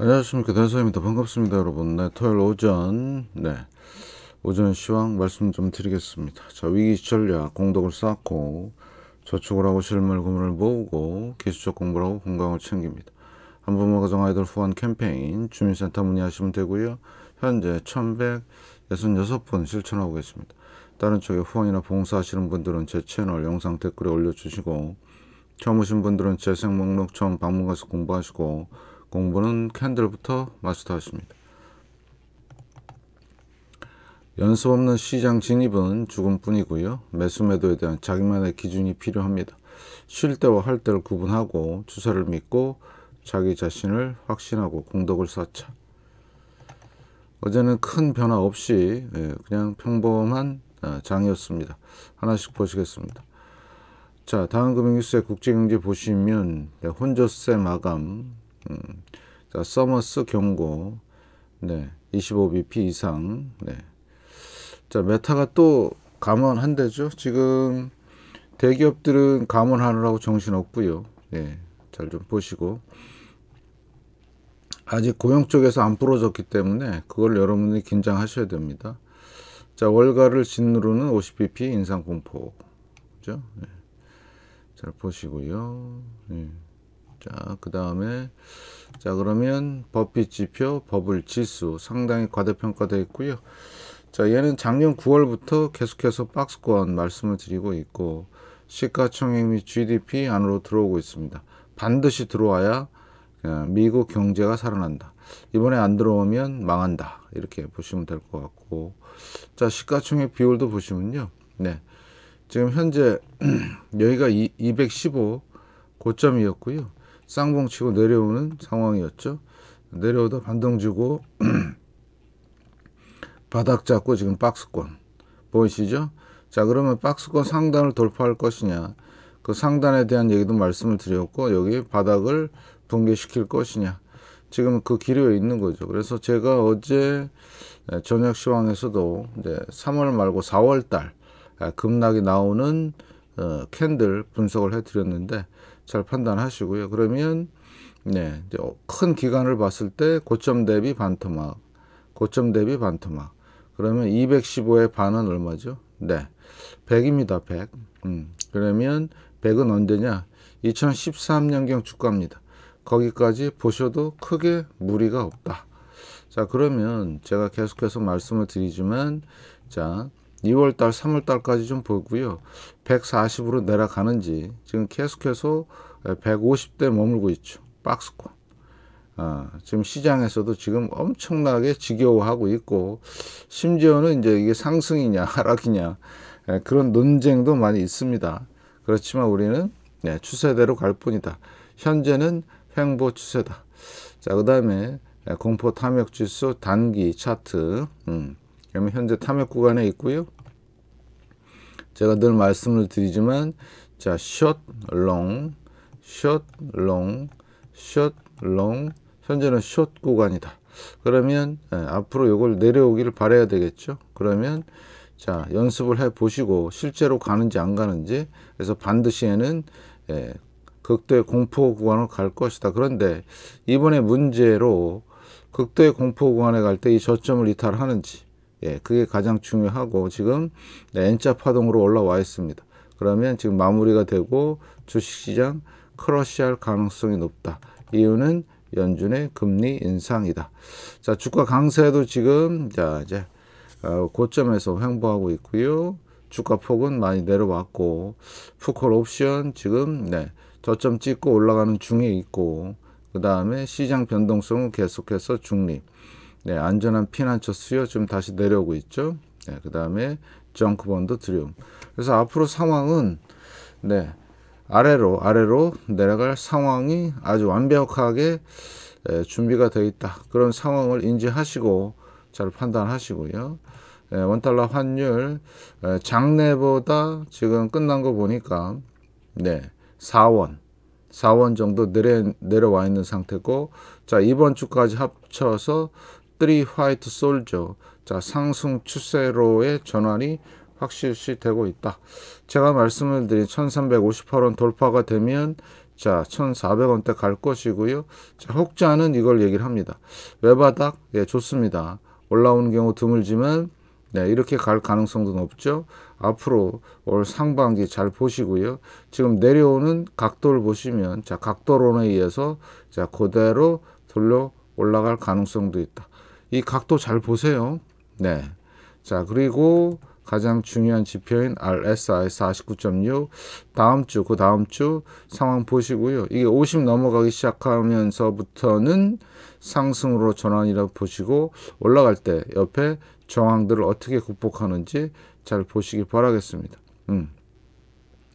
안녕하십니까 대사입니다 반갑습니다 여러분 네 토요일 오전 네 오전 시황 말씀 좀 드리겠습니다 자 위기 전략 공덕을 쌓고 저축을 하고 실물 금을 모으고 기술적 공부를 하고 건강을 챙깁니다 한부모 가정 아이들 후원 캠페인 주민센터 문의하시면 되고요 현재 1166분 실천하고 계십니다 다른 쪽에 후원이나 봉사하시는 분들은 제 채널 영상 댓글에 올려주시고 처음 오신 분들은 재생 목록 처음 방문 가서 공부하시고 공부는 캔들부터 마스터하십니다. 연습 없는 시장 진입은 죽음뿐이고요. 매수 매도에 대한 자기만의 기준이 필요합니다. 쉴 때와 할 때를 구분하고 주사를 믿고 자기 자신을 확신하고 공덕을 쌓자. 어제는 큰 변화 없이 예, 그냥 평범한 아, 장이었습니다. 하나씩 보시겠습니다. 자 다음 금융뉴스의 국제경제 보시면 혼조세 마감 음, 자, 서머스 경고. 네. 25bp 이상. 네. 자, 메타가 또 감원한대죠. 지금 대기업들은 감원하느라고 정신없고요. 네. 잘좀 보시고. 아직 고용 쪽에서 안 풀어졌기 때문에 그걸 여러분이 긴장하셔야 됩니다. 자, 월가를 진누로는 50bp 인상 공포. 그죠? 네. 잘 보시고요. 네. 자, 그 다음에 자 그러면 버핏 지표, 버블 지수 상당히 과대평가되어 있고요. 자, 얘는 작년 9월부터 계속해서 박스권 말씀을 드리고 있고 시가총액 및 GDP 안으로 들어오고 있습니다. 반드시 들어와야 어, 미국 경제가 살아난다. 이번에 안 들어오면 망한다. 이렇게 보시면 될 것 같고 자 시가총액 비율도 보시면요. 네, 지금 현재 여기가 215 고점이었고요. 쌍봉치고 내려오는 상황이었죠. 내려오다 반동 주고 바닥 잡고 지금 박스권 보이시죠? 자 그러면 박스권 상단을 돌파할 것이냐 그 상단에 대한 얘기도 말씀을 드렸고 여기 바닥을 붕괴시킬 것이냐 지금 그 기류에 있는 거죠. 그래서 제가 어제 저녁 시황에서도 이제 3월 말고 4월 달 급락이 나오는 어, 캔들 분석을 해드렸는데 잘 판단하시고요. 그러면 네, 어, 큰 기간을 봤을 때 고점 대비 반토막, 고점 대비 반토막. 그러면 215의 반은 얼마죠? 네, 100입니다. 100. 음, 그러면 100은 언제냐? 2013년경 주가입니다. 거기까지 보셔도 크게 무리가 없다. 자, 그러면 제가 계속해서 말씀을 드리지만, 자, 2월달, 3월달까지 좀 보고요. 140으로 내려가는지 지금 계속해서 150대 머물고 있죠. 박스권. 아, 지금 시장에서도 지금 엄청나게 지겨워하고 있고 심지어는 이제 이게 상승이냐 하락이냐 예, 그런 논쟁도 많이 있습니다. 그렇지만 우리는 예, 추세대로 갈 뿐이다. 현재는 횡보 추세다. 자, 그 다음에 예, 공포 탐욕 지수 단기 차트. 음. 그러면 현재 탐욕 구간에 있고요. 제가 늘 말씀을 드리지만 자, short, long, short, long, short, long 현재는 short 구간이다. 그러면 예, 앞으로 이걸 내려오기를 바래야 되겠죠. 그러면 자 연습을 해 보시고 실제로 가는지 안 가는지 그래서 반드시에는 예, 극도의 공포 구간으갈 것이다. 그런데 이번에 문제로 극도의 공포 구간에 갈 때 이 저점을 이탈하는지 예, 그게 가장 중요하고 지금 N자 파동으로 올라와 있습니다. 그러면 지금 마무리가 되고 주식시장 크러쉬할 가능성이 높다. 이유는 연준의 금리 인상이다. 자, 주가 강세도 지금 자, 이제 어, 고점에서 횡보하고 있고요. 주가 폭은 많이 내려왔고 푸콜 옵션 지금 네, 저점 찍고 올라가는 중에 있고 그 다음에 시장 변동성은 계속해서 중립. 네, 안전한 피난처 수요 좀 다시 내려오고 있죠. 네, 그 다음에 정크본드 드리움. 그래서 앞으로 상황은 네, 아래로 아래로 내려갈 상황이 아주 완벽하게 에, 준비가 되어 있다. 그런 상황을 인지하시고 잘 판단하시고요. 에, 네, 원달러 환율 에, 장내보다 지금 끝난 거 보니까 네, 4원 4원 정도 내려, 내려와 있는 상태고 자 이번 주까지 합쳐서 쓰리 화이트 솔저 자 상승 추세로의 전환이 확실시 되고 있다. 제가 말씀을 드린 1358원 돌파가 되면 자 1400원대 갈 것이고요. 자, 혹자는 이걸 얘기를 합니다. 외바닥 예 좋습니다. 올라오는 경우 드물지만 네, 이렇게 갈 가능성도 높죠. 앞으로 올 상반기 잘 보시고요. 지금 내려오는 각도를 보시면 자 각도론에 의해서 자 그대로 돌려 올라갈 가능성도 있다. 이 각도 잘 보세요. 네. 자, 그리고 가장 중요한 지표인 RSI 49.6 다음 주, 그 다음 주 상황 보시고요. 이게 50 넘어가기 시작하면서부터는 상승으로 전환이라고 보시고 올라갈 때 옆에 저항들을 어떻게 극복하는지 잘 보시기 바라겠습니다. 음.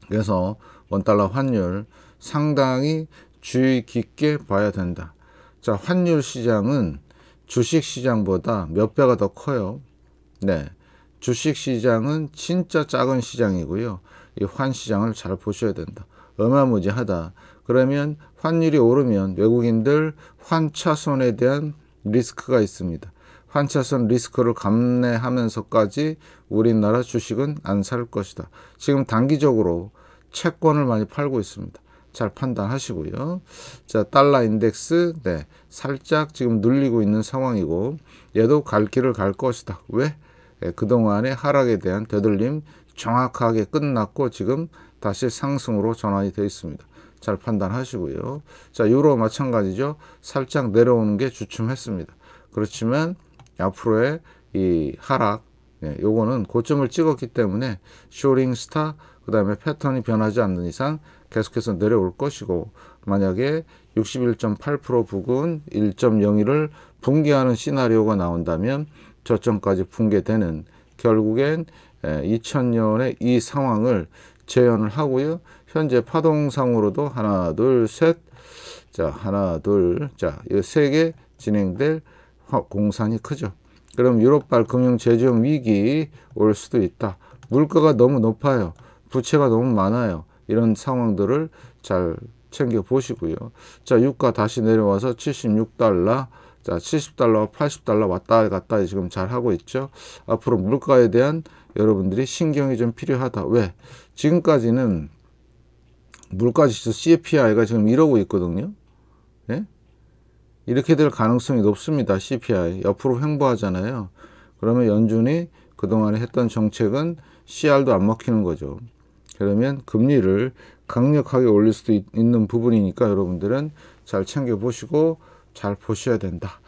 그래서 원달러 환율 상당히 주의 깊게 봐야 된다. 자, 환율 시장은 주식시장보다 몇 배가 더 커요. 네. 주식시장은 진짜 작은 시장이고요. 이 환시장을 잘 보셔야 된다. 어마무지하다. 그러면 환율이 오르면 외국인들 환차손에 대한 리스크가 있습니다. 환차손 리스크를 감내하면서까지 우리나라 주식은 안 살 것이다. 지금 단기적으로 채권을 많이 팔고 있습니다. 잘 판단하시고요. 자, 달러 인덱스, 네, 살짝 지금 눌리고 있는 상황이고, 얘도 갈 길을 갈 것이다. 왜? 네, 그동안의 하락에 대한 되돌림 정확하게 끝났고, 지금 다시 상승으로 전환이 되어 있습니다. 잘 판단하시고요. 자, 유로 마찬가지죠. 살짝 내려오는 게 주춤했습니다. 그렇지만 앞으로의 이 하락, 예, 요거는 고점을 찍었기 때문에 쇼링 스타, 그 다음에 패턴이 변하지 않는 이상 계속해서 내려올 것이고 만약에 61.8% 부근 1.01을 붕괴하는 시나리오가 나온다면 저점까지 붕괴되는 결국엔 2000년의 이 상황을 재현을 하고요. 현재 파동상으로도 하나 둘 셋 자 하나 둘자세 이개 진행될 공산이 크죠. 그럼 유럽발 금융 재정 위기 올 수도 있다. 물가가 너무 높아요. 부채가 너무 많아요. 이런 상황들을 잘 챙겨 보시고요. 자, 유가 다시 내려와서 76달러, 자, 70달러, 80달러 왔다 갔다 지금 잘 하고 있죠. 앞으로 물가에 대한 여러분들이 신경이 좀 필요하다. 왜? 지금까지는 물가 지수 CPI가 지금 이러고 있거든요. 예? 이렇게 될 가능성이 높습니다. CPI. 옆으로 횡보하잖아요. 그러면 연준이 그동안 했던 정책은 CR도 안 먹히는 거죠. 그러면 금리를 강력하게 올릴 수도 있, 는 부분이니까 여러분들은 잘 챙겨보시고 잘 보셔야 된다.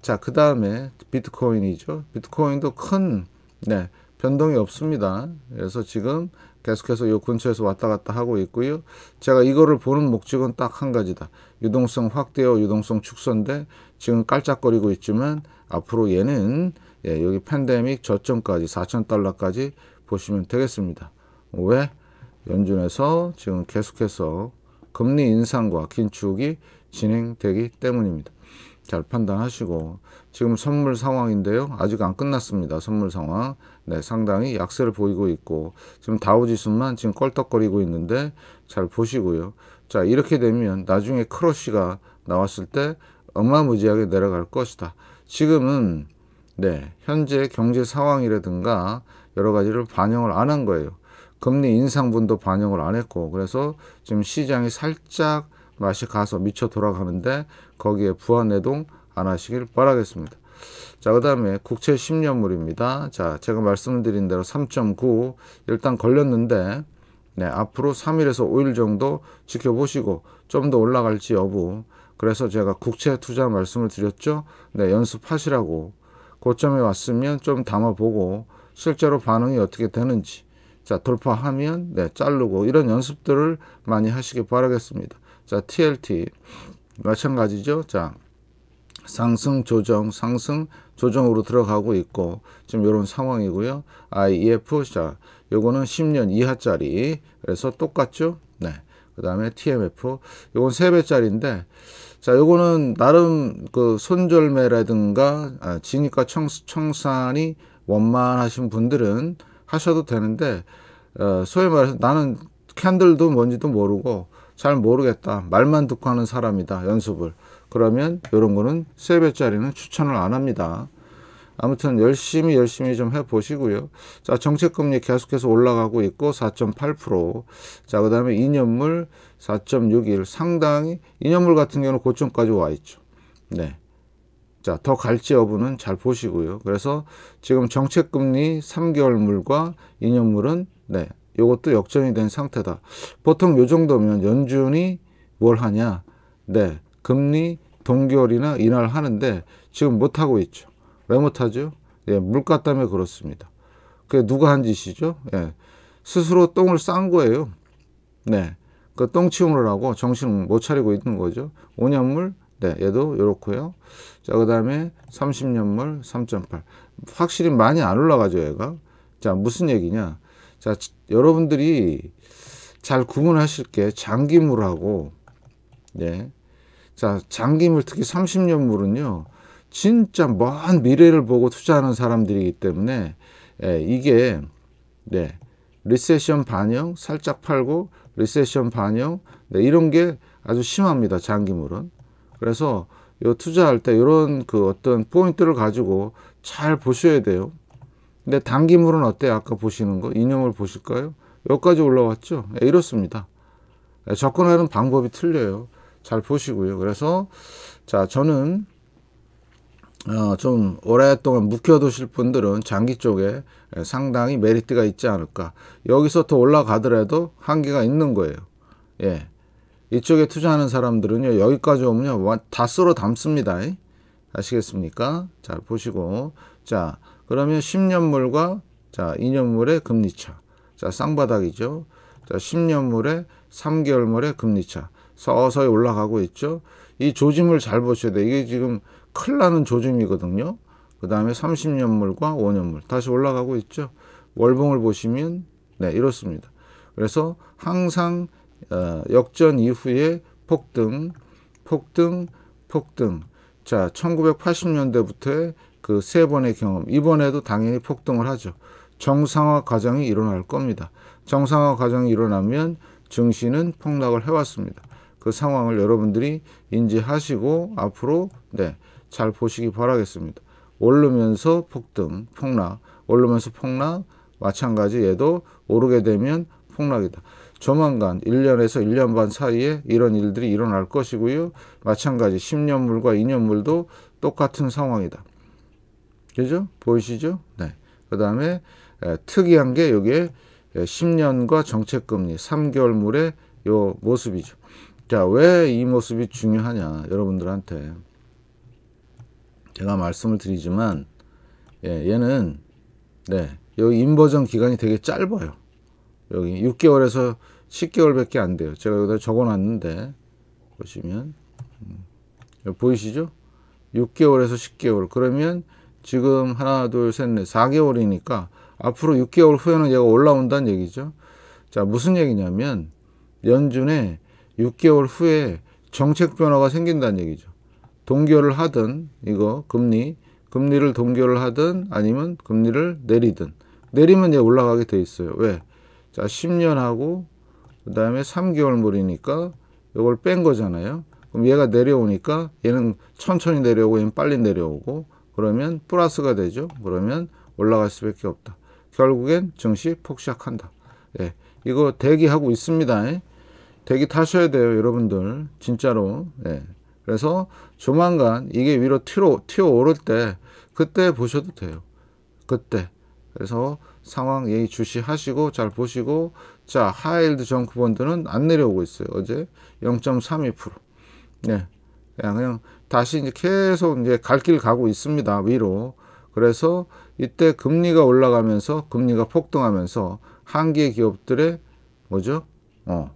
자, 그 다음에 비트코인이죠. 비트코인도 큰 네, 변동이 없습니다. 그래서 지금 계속해서 이 근처에서 왔다 갔다 하고 있고요. 제가 이거를 보는 목적은 딱 한 가지다. 유동성 확대와 유동성 축소인데 지금 깔짝거리고 있지만 앞으로 얘는 예, 여기 팬데믹 저점까지 4천달러까지 보시면 되겠습니다. 왜? 연준에서 지금 계속해서 금리 인상과 긴축이 진행되기 때문입니다. 잘 판단하시고 지금 선물 상황인데요. 아직 안 끝났습니다. 선물 상황. 네, 상당히 약세를 보이고 있고 지금 다우지수만 지금 껄떡거리고 있는데 잘 보시고요. 자, 이렇게 되면 나중에 크러쉬가 나왔을 때 엉마무지하게 내려갈 것이다. 지금은 네, 현재 경제 상황이라든가 여러 가지를 반영을 안 한 거예요. 금리 인상분도 반영을 안 했고 그래서 지금 시장이 살짝 맛이 가서 미쳐 돌아가는데 거기에 부안내동 안 하시길 바라겠습니다. 자, 그 다음에 국채 10년물입니다. 자, 제가 말씀드린 대로 3.9 일단 걸렸는데 네, 앞으로 3일에서 5일 정도 지켜보시고 좀 더 올라갈지 여부 그래서 제가 국채 투자 말씀을 드렸죠. 네, 연습하시라고 고점에 왔으면 좀 담아보고 실제로 반응이 어떻게 되는지 자, 돌파하면, 네, 자르고, 이런 연습들을 많이 하시길 바라겠습니다. 자, TLT. 마찬가지죠. 자, 상승 조정, 상승 조정으로 들어가고 있고, 지금 이런 상황이고요. IEF, 자, 요거는 10년 이하짜리. 그래서 똑같죠. 네. 그 다음에 TMF. 요건 3배짜리인데, 자, 요거는 나름 그 손절매라든가, 진입과 아, 청, 청산이 원만하신 분들은 하셔도 되는데 어, 소위 말해서 나는 캔들도 뭔지도 모르고 잘 모르겠다 말만 듣고 하는 사람이다 연습을 그러면 이런 거는 세배짜리는 추천을 안 합니다. 아무튼 열심히 열심히 좀 해보시고요. 자 정책금리 계속해서 올라가고 있고 4.8% 자그 다음에 2년물 4.61 상당히 2년물 같은 경우는 고점까지 와 있죠. 네. 자, 더 갈지 여부는 잘 보시고요. 그래서 지금 정책금리 3개월물과 2년물은 네, 이것도 역전이 된 상태다. 보통 요 정도면 연준이 뭘 하냐? 네, 금리 동결이나 인하를 하는데 지금 못하고 있죠. 왜 못하죠? 예, 물가 때문에 그렇습니다. 그게 누가 한 짓이죠? 예, 스스로 똥을 싼 거예요. 네, 그 똥 치우느라고 정신 못 차리고 있는 거죠. 오년물 네, 얘도 요렇고요. 자, 그 다음에 30년물 3.8. 확실히 많이 안 올라가죠, 얘가. 자, 무슨 얘기냐. 자, 여러분들이 잘 구분하실 게 장기물하고, 네. 자, 장기물 특히 30년물은요. 진짜 먼 미래를 보고 투자하는 사람들이기 때문에 예, 이게 네, 리세션 반영 살짝 팔고 리세션 반영 네, 이런 게 아주 심합니다 장기물은 그래서 요 투자할 때 이런 그 어떤 포인트를 가지고 잘 보셔야 돼요. 근데 단기물은 어때요? 아까 보시는 거 인형을 보실까요? 여기까지 올라왔죠? 예, 이렇습니다. 예, 접근하는 방법이 틀려요. 잘 보시고요. 그래서 자 저는 어, 좀 오랫동안 묵혀두실 분들은 장기 쪽에 예, 상당히 메리트가 있지 않을까. 여기서 더 올라가더라도 한계가 있는 거예요. 예. 이쪽에 투자하는 사람들은요 여기까지 오면요 다 쓸어 담습니다 아시겠습니까 자 보시고 자 그러면 10년물과 자 2년물의 금리차 자 쌍바닥이죠 자 10년물에 3개월물의 금리차 서서히 올라가고 있죠 이 조짐을 잘 보셔야 돼 이게 지금 클 나는 조짐이거든요 그 다음에 30년물과 5년물 다시 올라가고 있죠 월봉을 보시면 네 이렇습니다 그래서 항상 어, 역전 이후에 폭등, 폭등, 폭등. 자, 1980년대부터의 그 세 번의 경험. 이번에도 당연히 폭등을 하죠. 정상화 과정이 일어날 겁니다. 정상화 과정이 일어나면 증시는 폭락을 해왔습니다. 그 상황을 여러분들이 인지하시고 앞으로 네, 잘 보시기 바라겠습니다. 오르면서 폭등, 폭락, 오르면서 폭락, 마찬가지 얘도 오르게 되면 폭락이다. 조만간 1년에서 1년 반 사이에 이런 일들이 일어날 것이고요. 마찬가지 10년물과 2년물도 똑같은 상황이다. 그죠? 보이시죠? 네. 그 다음에 특이한 게 여기에 10년과 정책금리 3개월물의 요 모습이죠. 자, 왜 이 모습이 중요하냐, 여러분들한테. 제가 말씀을 드리지만, 예, 얘는, 네, 요 인버전 기간이 되게 짧아요. 여기 6개월에서 10개월밖에 안 돼요. 제가 여기다 적어놨는데 보시면 음, 보이시죠? 6개월에서 10개월 그러면 지금 하나 둘 셋넷 4개월이니까 앞으로 6개월 후에는 얘가 올라온다는 얘기죠. 자 무슨 얘기냐면 연준에 6개월 후에 정책 변화가 생긴다는 얘기죠. 동결을 하든 이거 금리 금리를 동결을 하든 아니면 금리를 내리든 내리면 얘 올라가게 돼 있어요. 왜? 자, 10년 하고 그 다음에 3개월 물이니까 이걸 뺀 거잖아요. 그럼 얘가 내려오니까 얘는 천천히 내려오고 얘는 빨리 내려오고 그러면 플러스가 되죠. 그러면 올라갈 수밖에 없다. 결국엔 증시 폭시작한다. 예, 이거 대기하고 있습니다. 예. 대기 타셔야 돼요. 여러분들 진짜로. 예. 그래서 조만간 이게 위로 튀어, 튀어 오를 때 그때 보셔도 돼요. 그때. 그래서 상황 예의 주시하시고 잘 보시고 자 하이힐드 정크 본드는 안 내려오고 있어요 어제 0.32% 네, 그냥, 그냥 다시 이제 계속 이제 갈 길 가고 있습니다 위로 그래서 이때 금리가 올라가면서 금리가 폭등하면서 한계 기업들의 뭐죠 어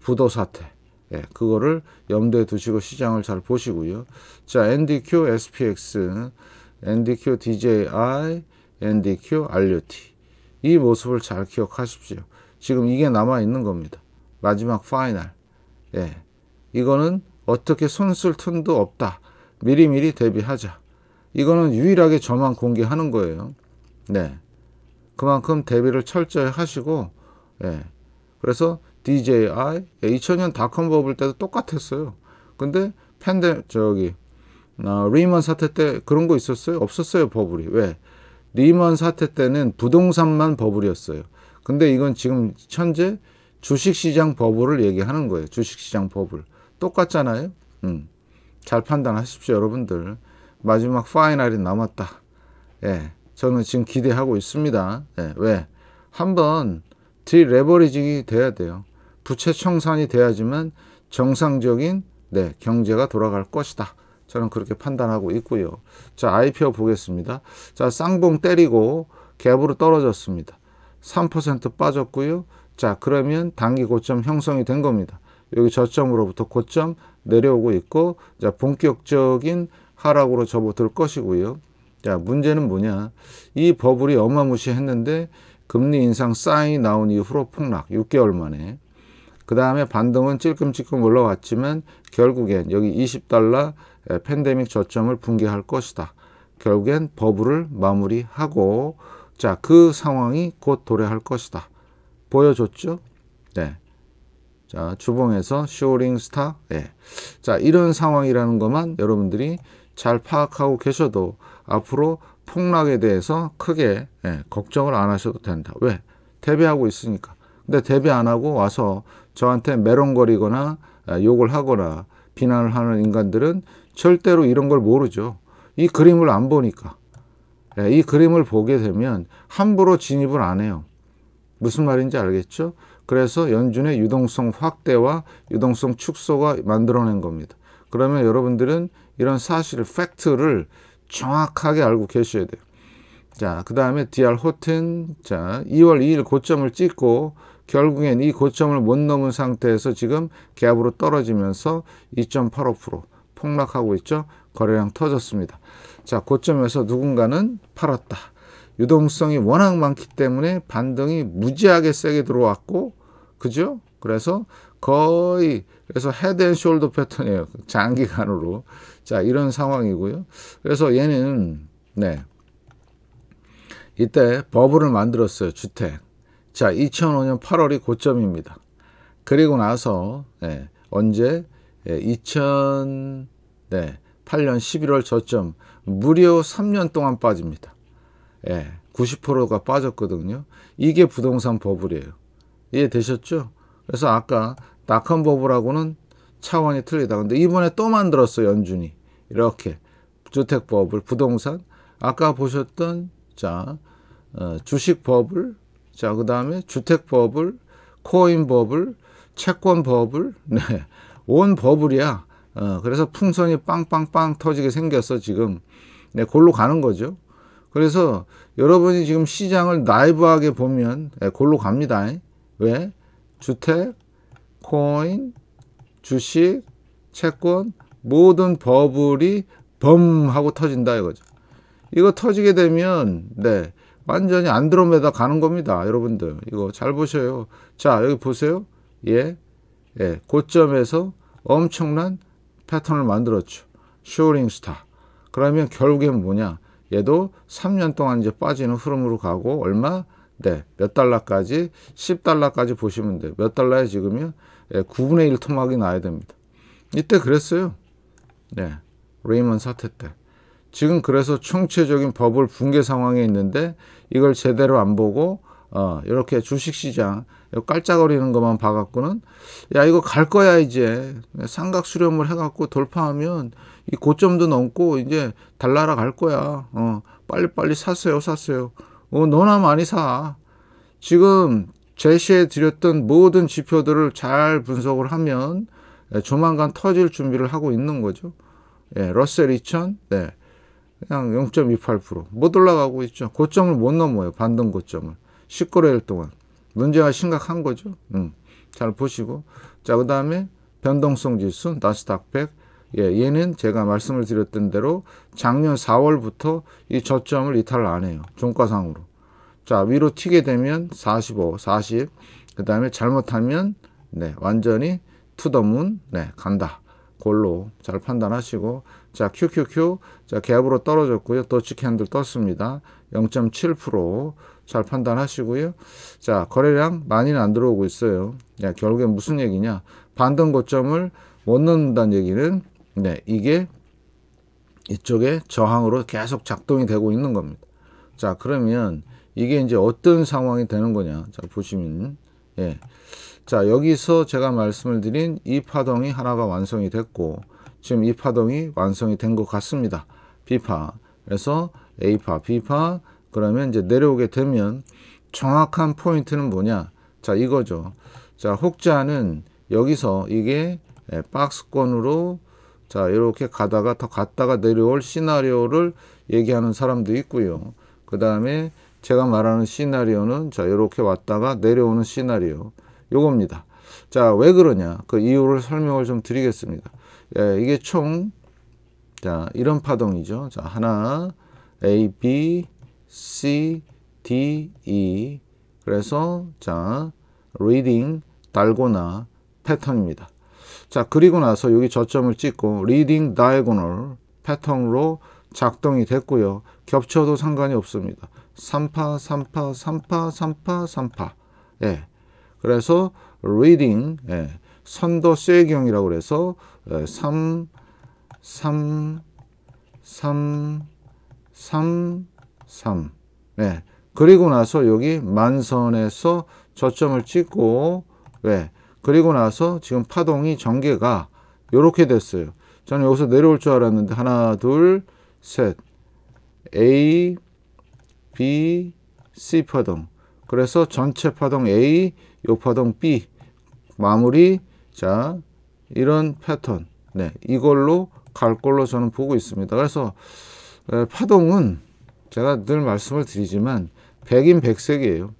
부도 사태 예, 그거를 염두에 두시고 시장을 잘 보시고요 자 NDQ SPX NDQ DJI NDQ, RUT 이 모습을 잘 기억하십시오. 지금 이게 남아있는 겁니다. 마지막 파이널 예. 이거는 어떻게 손쓸 틈도 없다. 미리미리 대비하자. 이거는 유일하게 저만 공개하는 거예요. 네. 그만큼 대비를 철저히 하시고 예. 그래서 DJI 2000년 예, 닷컴 버블 때도 똑같았어요. 근데 팬데 저기 아, 리먼 사태 때 그런 거 있었어요? 없었어요 버블이 왜? 리먼 사태 때는 부동산만 버블이었어요. 근데 이건 지금 현재 주식시장 버블을 얘기하는 거예요. 주식시장 버블. 똑같잖아요. 음. 잘 판단하십시오, 여러분들. 마지막 파이널이 남았다. 예. 저는 지금 기대하고 있습니다. 예. 왜? 한번 디레버리징이 돼야 돼요. 부채 청산이 돼야지만 정상적인 네, 경제가 돌아갈 것이다. 저는 그렇게 판단하고 있고요. 자, IPO 보겠습니다. 자, 쌍봉 때리고 갭으로 떨어졌습니다. 3% 빠졌고요. 자, 그러면 단기 고점 형성이 된 겁니다. 여기 저점으로부터 고점 내려오고 있고 자, 본격적인 하락으로 접어들 것이고요. 자, 문제는 뭐냐? 이 버블이 어마무시했는데 금리 인상 사인이 나온 이후로 폭락 6개월 만에 그 다음에 반등은 찔끔찔끔 올라왔지만 결국엔 여기 20달러 팬데믹 저점을 붕괴할 것이다. 결국엔 버블을 마무리하고 자, 그 상황이 곧 도래할 것이다. 보여줬죠? 네. 자, 주봉에서 쇼링 스타. 네. 자, 이런 상황이라는 것만 여러분들이 잘 파악하고 계셔도 앞으로 폭락에 대해서 크게 예, 걱정을 안 하셔도 된다. 왜? 대비하고 있으니까. 근데 대비 안 하고 와서 저한테 메롱거리거나 아, 욕을 하거나 비난을 하는 인간들은 절대로 이런 걸 모르죠. 이 그림을 안 보니까. 예, 이 그림을 보게 되면 함부로 진입을 안 해요. 무슨 말인지 알겠죠? 그래서 연준의 유동성 확대와 유동성 축소가 만들어낸 겁니다. 그러면 여러분들은 이런 사실을, 팩트를 정확하게 알고 계셔야 돼요. 자, 그 다음에 DR 호튼, 자, 2월 2일 고점을 찍고 결국엔 이 고점을 못 넘은 상태에서 지금 갭으로 떨어지면서 2.85%. 폭락하고 있죠. 거래량 터졌습니다. 자, 고점에서 누군가는 팔았다. 유동성이 워낙 많기 때문에 반등이 무지하게 세게 들어왔고, 그죠? 그래서 거의 그래서 헤드앤숄더 패턴이에요. 장기간으로. 자, 이런 상황이고요. 그래서 얘는 네. 이때 버블을 만들었어요. 주택. 자, 2005년 8월이 고점입니다. 그리고 나서 예, 언제 예, 2000 네, 8년 11월 저점 무려 3년 동안 빠집니다. 예, 90%가 빠졌거든요. 이게 부동산 버블이에요. 이해되셨죠? 그래서 아까 낙한 버블하고는 차원이 틀리다. 근데 이번에 또 만들었어 연준이. 이렇게 주택 버블, 부동산, 아까 보셨던 자 어, 주식 버블, 자그 다음에 주택 버블, 코인 버블, 채권 버블, 네, 온 버블이야. 어, 그래서 풍선이 빵빵빵 터지게 생겨서 지금. 네, 골로 가는 거죠. 그래서 여러분이 지금 시장을 라이브하게 보면 네, 골로 갑니다. 왜? 주택, 코인, 주식, 채권 모든 버블이 범 하고 터진다 이거죠. 이거 터지게 되면 네 완전히 안드로메다 가는 겁니다. 여러분들 이거 잘 보셔요. 자 여기 보세요. 예, 예 고점에서 엄청난 패턴을 만들었죠. 쇼링스타. 그러면 결국엔 뭐냐? 얘도 3년 동안 이제 빠지는 흐름으로 가고 얼마? 네, 몇 달러까지? 10달러까지 보시면 돼요. 몇 달러에 지금이요? 예, 9분의 1 토막이 나야 됩니다. 이때 그랬어요. 네, 레이먼 사태 때. 지금 그래서 총체적인 버블 붕괴 상황에 있는데 이걸 제대로 안 보고 어, 이렇게 주식시장 깔짝거리는 것만 봐갖고는 야 이거 갈 거야 이제 삼각 수렴을 해갖고 돌파하면 이 고점도 넘고 이제 달나라 갈 거야 어 빨리빨리 사세요 사세요 어 너나 많이 사 지금 제시해 드렸던 모든 지표들을 잘 분석을 하면 예, 조만간 터질 준비를 하고 있는 거죠 예, 러셀 2000 네. 그냥 0.28%못 올라가고 있죠 고점을 못 넘어요 반등 고점을 1 9일 동안. 문제가 심각한 거죠. 음, 잘 보시고. 자, 그 다음에 변동성 지수, 나스닥 100. 예, 얘는 제가 말씀을 드렸던 대로 작년 4월부터 이 저점을 이탈을 안 해요. 종가상으로. 자, 위로 튀게 되면 45, 40. 그 다음에 잘못하면, 네, 완전히 투더문, 네, 간다. 골로 잘 판단하시고 자 QQQ 자 갭으로 떨어졌고요 더치캔들 떴습니다 0.7%잘 판단하시고요. 자, 거래량 많이는 안 들어오고 있어요. 네, 결국엔 무슨 얘기냐? 반등 고점을 못 넣는다는 얘기는 네, 이게 이쪽에 저항으로 계속 작동이 되고 있는 겁니다. 자, 그러면 이게 이제 어떤 상황이 되는 거냐? 자, 보시면 예. 자, 여기서 제가 말씀을 드린 이 파동이 하나가 완성이 됐고 지금 이 파동이 완성이 된 것 같습니다. 비파 그래서 A파, B파, 그러면 이제 내려오게 되면 정확한 포인트는 뭐냐? 자, 이거죠. 자, 혹자는 여기서 이게 예, 박스권으로 자, 이렇게 가다가 더 갔다가 내려올 시나리오를 얘기하는 사람도 있고요. 그 다음에 제가 말하는 시나리오는 자, 이렇게 왔다가 내려오는 시나리오. 요겁니다. 자, 왜 그러냐? 그 이유를 설명을 좀 드리겠습니다. 예, 이게 총, 자, 이런 파동이죠. 자, 하나, A, B, C, D, E 그래서 자 reading 달고나 패턴입니다. 자 그리고 나서 여기 저점을 찍고 reading diagonal 패턴으로 작동이 됐고요. 겹쳐도 상관이 없습니다. 3파, 3파, 3파, 3파, 3파. 예. 그래서 reading 예. 선도 세경이라고해서 예. 3, 3, 3, 3, 3. 네. 그리고 나서 여기 만선에서 저점을 찍고 왜? 네. 그리고 나서 지금 파동이 전개가 이렇게 됐어요. 저는 여기서 내려올 줄 알았는데 하나, 둘, 셋. A, B, C 파동. 그래서 전체 파동 A, 요 파동 B 마무리 자 이런 패턴 네 이걸로 갈 걸로 저는 보고 있습니다. 그래서 파동은 제가 늘 말씀을 드리지만 백인 백색이에요.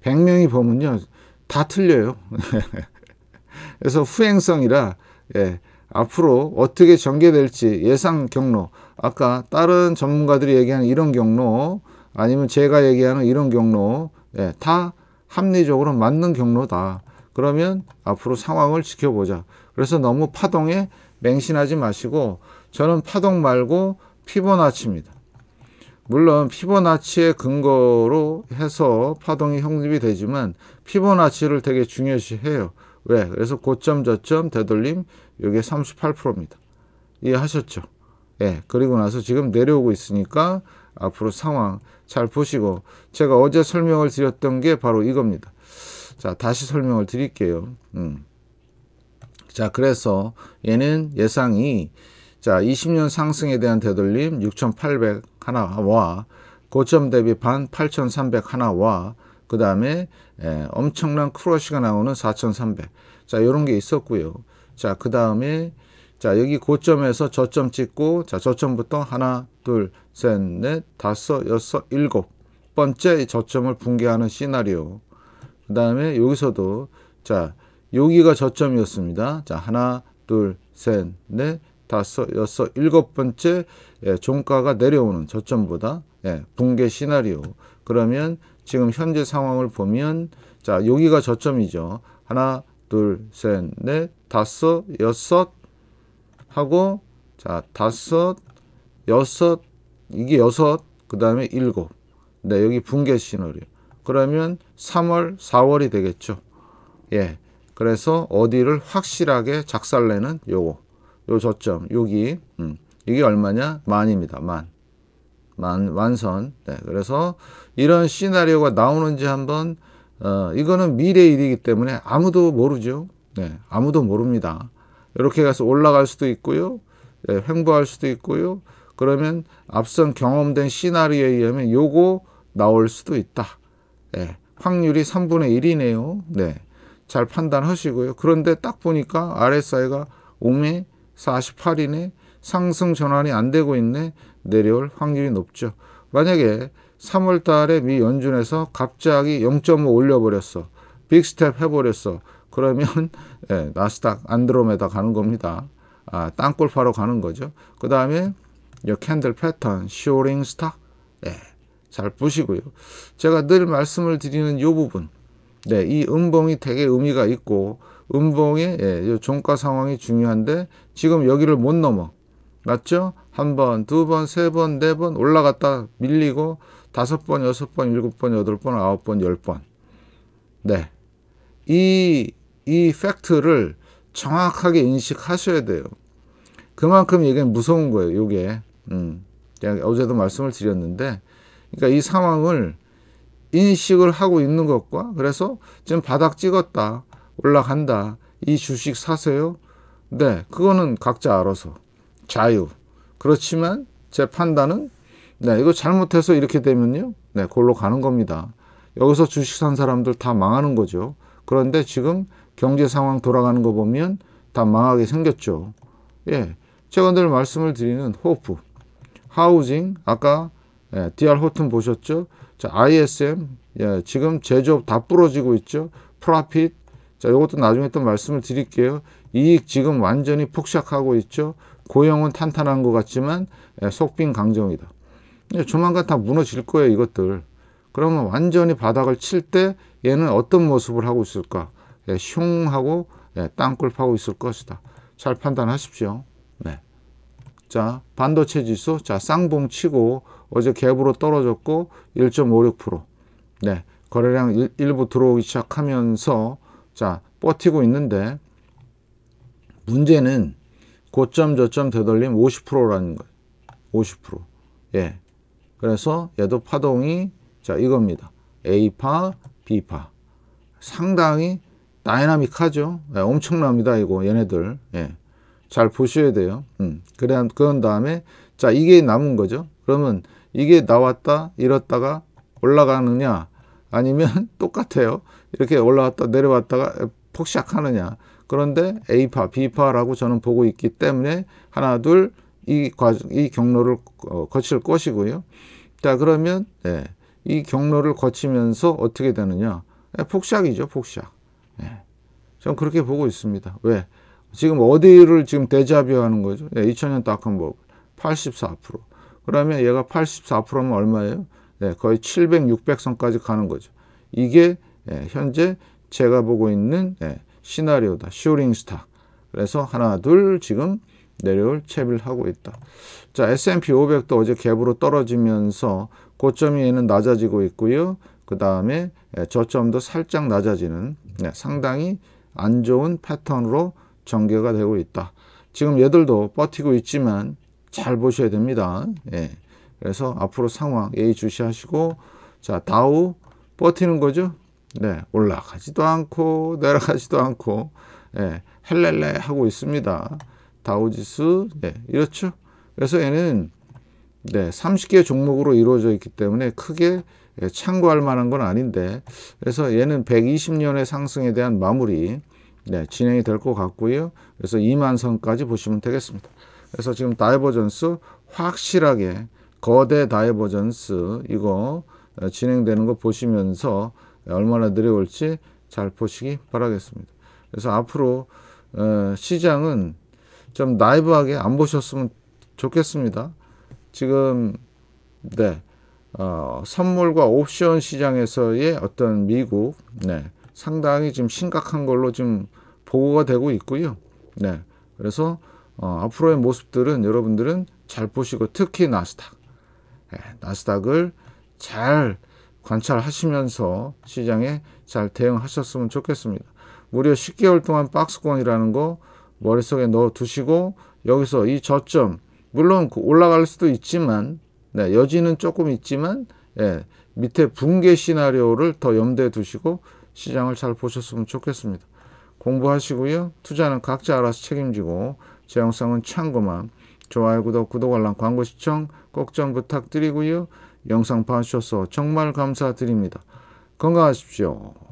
백명이 보면요. 다 틀려요. 그래서 후행성이라 예, 앞으로 어떻게 전개될지 예상 경로 아까 다른 전문가들이 얘기하는 이런 경로 아니면 제가 얘기하는 이런 경로 예, 다 합리적으로 맞는 경로다. 그러면 앞으로 상황을 지켜보자. 그래서 너무 파동에 맹신하지 마시고 저는 파동 말고 피보나치입니다. 물론 피보나치의 근거로 해서 파동이 형립이 되지만 피보나치를 되게 중요시해요. 왜? 그래서 고점 저점 되돌림 이게 38%입니다. 이해하셨죠? 예. 그리고 나서 지금 내려오고 있으니까 앞으로 상황 잘 보시고 제가 어제 설명을 드렸던 게 바로 이겁니다. 자, 다시 설명을 드릴게요. 음. 자, 그래서 얘는 예상이 자, 20년 상승에 대한 되돌림 6,800 하나와 고점 대비 반 8,300 하나와 그 다음에 예, 엄청난 크러쉬가 나오는 4,300. 자, 이런 게 있었고요. 자, 그 다음에 자, 여기 고점에서 저점 찍고 자, 저점부터 하나, 둘, 셋, 넷, 다섯, 여섯, 일곱 번째 저점을 붕괴하는 시나리오. 그 다음에 여기서도 자, 여기가 저점이었습니다. 자, 하나, 둘, 셋, 넷, 다섯, 여섯, 일곱 번째 예, 종가가 내려오는 저점보다 예, 붕괴 시나리오. 그러면 지금 현재 상황을 보면 자 여기가 저점이죠. 하나, 둘, 셋, 넷, 다섯, 여섯 하고 자 다섯, 여섯 이게 여섯 그 다음에 일곱. 네 여기 붕괴 시나리오. 그러면 3월, 4월이 되겠죠. 예. 그래서 어디를 확실하게 작살내는 요거. 요 저점 여기 음, 이게 얼마냐 만입니다 만. 만 완선 네, 그래서 이런 시나리오가 나오는지 한번 어, 이거는 미래 일이기 때문에 아무도 모르죠 네, 아무도 모릅니다 이렇게 가서 올라갈 수도 있고요 네, 횡보할 수도 있고요 그러면 앞선 경험된 시나리오에 의하면 요거 나올 수도 있다 네, 확률이 3분의 1이네요 네, 잘 판단하시고요 그런데 딱 보니까 RSI가 오메 48이네. 상승 전환이 안 되고 있네. 내려올 확률이 높죠. 만약에 3월 달에 미 연준에서 갑자기 0.5 올려버렸어. 빅스텝 해버렸어. 그러면 예, 나스닥 안드로메다 가는 겁니다. 아, 땅골파로 가는 거죠. 그 다음에 이 캔들 패턴, 쇼링 스타 예, 잘 보시고요. 제가 늘 말씀을 드리는 이 부분. 네, 이 음봉이 되게 의미가 있고 음봉의 예, 종가 상황이 중요한데 지금 여기를 못 넘어. 맞죠? 한 번, 두 번, 세 번, 네 번 올라갔다 밀리고 다섯 번, 여섯 번, 일곱 번, 여덟 번, 아홉 번, 열 번. 네. 이, 이 팩트를 정확하게 인식하셔야 돼요. 그만큼 이게 무서운 거예요, 이게 음. 어제도 말씀을 드렸는데, 그러니까 이 상황을 인식을 하고 있는 것과, 그래서 지금 바닥 찍었다. 올라간다. 이 주식 사세요? 네, 그거는 각자 알아서 자유. 그렇지만 제 판단은 네, 이거 잘못해서 이렇게 되면요. 네, 골로 가는 겁니다. 여기서 주식 산 사람들 다 망하는 거죠. 그런데 지금 경제 상황 돌아가는 거 보면 다 망하게 생겼죠. 예. 제가 늘 말씀을 드리는 호프, 하우징, 아까 예, DR 호튼 보셨죠? 자, ISM, 예, 지금 제조업 다 부러지고 있죠. 프라핏, 자, 이것도 나중에 또 말씀을 드릴게요. 이익 지금 완전히 폭삭하고 있죠. 고형은 탄탄한 것 같지만 예, 속빈 강정이다. 조만간 다 무너질 거예요, 이것들. 그러면 완전히 바닥을 칠 때 얘는 어떤 모습을 하고 있을까? 슝 예, 하고 예, 땅굴 파고 있을 것이다. 잘 판단하십시오. 네. 자, 반도체 지수. 자, 쌍봉 치고 어제 갭으로 떨어졌고 1.56%. 네. 거래량 일부 들어오기 시작하면서 자, 버티고 있는데 문제는 고점 저점 되돌림 50%라는 거예요. 50%. 예. 그래서 얘도 파동이 자, 이겁니다. A파, B파. 상당히 다이나믹하죠. 예, 엄청납니다. 이거 얘네들. 예. 잘 보셔야 돼요. 음. 그래 그런 다음에 자, 이게 남은 거죠. 그러면 이게 나왔다 이렇다가 올라가느냐 아니면 똑같아요. 이렇게 올라왔다 내려왔다가 폭삭하느냐. 그런데 A파, B파라고 저는 보고 있기 때문에 하나, 둘, 이, 과정, 이 경로를 어, 거칠 것이고요. 자, 그러면, 예, 이 경로를 거치면서 어떻게 되느냐. 예, 폭삭이죠, 폭삭. 예. 저는 그렇게 보고 있습니다. 왜? 지금 어디를 지금 대자뷰 하는 거죠? 예, 2000년 닷컴 버블. 84%. 그러면 얘가 84%면 얼마예요? 예, 거의 700, 600선까지 가는 거죠. 이게 예, 현재 제가 보고 있는 예, 시나리오다. 슈링스타. 그래서 하나, 둘 지금 내려올 채비를 하고 있다. 자, S&P 500도 어제 갭으로 떨어지면서 고점이 얘는 낮아지고 있고요. 그 다음에 예, 저점도 살짝 낮아지는 예, 상당히 안 좋은 패턴으로 전개가 되고 있다. 지금 얘들도 버티고 있지만 잘 보셔야 됩니다. 예. 그래서 앞으로 상황 예의주시하시고 자 다우 버티는 거죠. 네, 올라가지도 않고 내려가지도 않고 예, 헬렐레 하고 있습니다. 다우지수 네, 예, 이렇죠. 그래서 얘는 네, 30개 종목으로 이루어져 있기 때문에 크게 예, 참고할 만한 건 아닌데 그래서 얘는 120년의 상승에 대한 마무리 네, 진행이 될 것 같고요. 그래서 2만선까지 보시면 되겠습니다. 그래서 지금 다이버전스 확실하게 거대 다이버전스 이거 어, 진행되는 거 보시면서 예, 얼마나 내려올지 잘 보시기 바라겠습니다. 그래서 앞으로 어, 시장은 좀 나이브하게 안 보셨으면 좋겠습니다. 지금 네 어, 선물과 옵션 시장에서의 어떤 미국 네, 상당히 지금 심각한 걸로 지금 보고가 되고 있고요. 네 그래서 어, 앞으로의 모습들은 여러분들은 잘 보시고 특히 나스닥 네, 나스닥을 잘 관찰하시면서 시장에 잘 대응하셨으면 좋겠습니다. 무려 10개월 동안 박스권이라는 거 머릿속에 넣어 두시고 여기서 이 저점 물론 그 올라갈 수도 있지만 네, 여지는 조금 있지만 예, 밑에 붕괴 시나리오를 더 염두에 두시고 시장을 잘 보셨으면 좋겠습니다. 공부하시고요. 투자는 각자 알아서 책임지고 제 영상은 참고만 좋아요, 구독, 구독, 알람, 광고 시청 꼭 좀 부탁드리고요. 영상 봐주셔서 정말 감사드립니다. 건강하십시오.